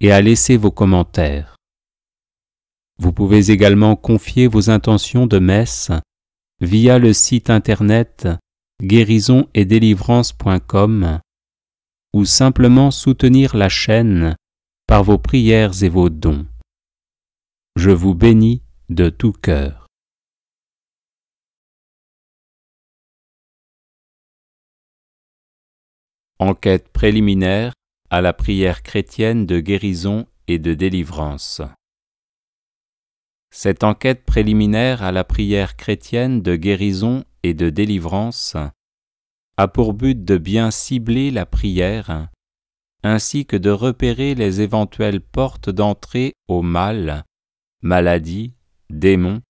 et à laisser vos commentaires. Vous pouvez également confier vos intentions de messe via le site internet guérison et ou simplement soutenir la chaîne par vos prières et vos dons. Je vous bénis de tout cœur. Enquête préliminaire à la prière chrétienne de guérison et de délivrance. Cette enquête préliminaire à la prière chrétienne de guérison et de délivrance a pour but de bien cibler la prière, ainsi que de repérer les éventuelles portes d'entrée au mal, maladie, démons,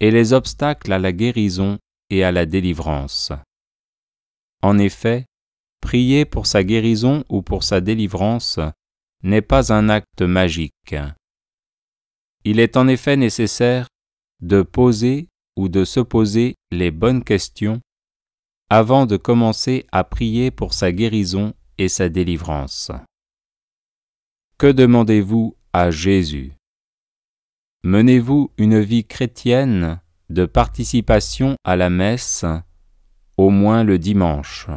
et les obstacles à la guérison et à la délivrance. En effet, prier pour sa guérison ou pour sa délivrance n'est pas un acte magique. Il est en effet nécessaire de poser ou de se poser les bonnes questions avant de commencer à prier pour sa guérison et sa délivrance. Que demandez-vous à Jésus Menez-vous une vie chrétienne de participation à la messe, au moins le dimanche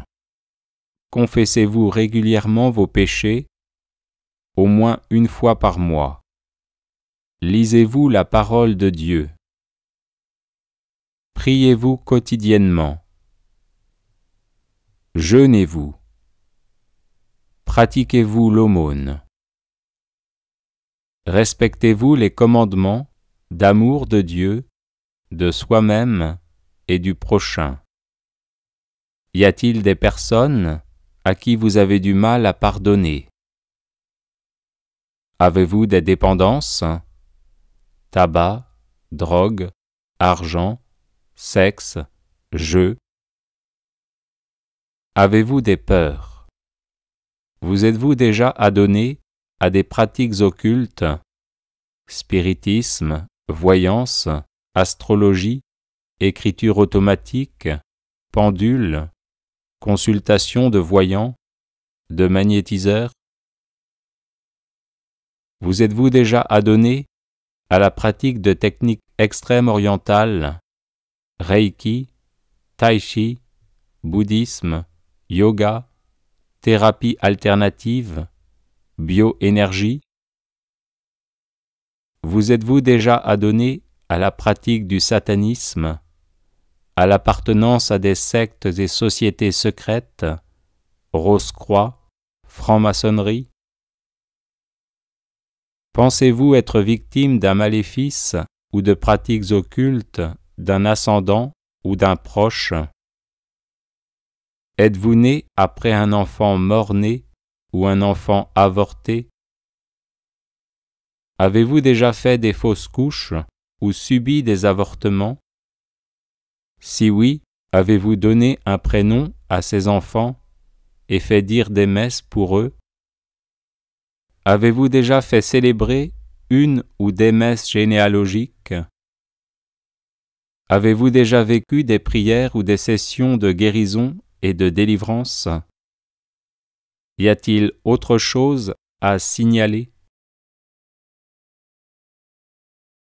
Confessez-vous régulièrement vos péchés, au moins une fois par mois. Lisez-vous la parole de Dieu. Priez-vous quotidiennement. Jeûnez-vous. Pratiquez-vous l'aumône. Respectez-vous les commandements d'amour de Dieu, de soi-même et du prochain. Y a-t-il des personnes à qui vous avez du mal à pardonner Avez-vous des dépendances Tabac, drogue, argent, sexe, jeu Avez-vous des peurs Vous êtes-vous déjà adonné à des pratiques occultes Spiritisme, voyance, astrologie, écriture automatique, pendule, consultation de voyants, de magnétiseurs Vous êtes-vous déjà adonné à la pratique de techniques extrêmes orientales, Reiki, Tai Chi, bouddhisme, yoga, thérapie alternative, bioénergie Vous êtes-vous déjà adonné à la pratique du satanisme, à l'appartenance à des sectes et sociétés secrètes, Rose-Croix, franc-maçonnerie Pensez-vous être victime d'un maléfice ou de pratiques occultes, d'un ascendant ou d'un proche Êtes-vous né après un enfant mort-né ou un enfant avorté Avez-vous déjà fait des fausses couches ou subi des avortements si oui, avez-vous donné un prénom à ces enfants et fait dire des messes pour eux Avez-vous déjà fait célébrer une ou des messes généalogiques Avez-vous déjà vécu des prières ou des sessions de guérison et de délivrance Y a-t-il autre chose à signaler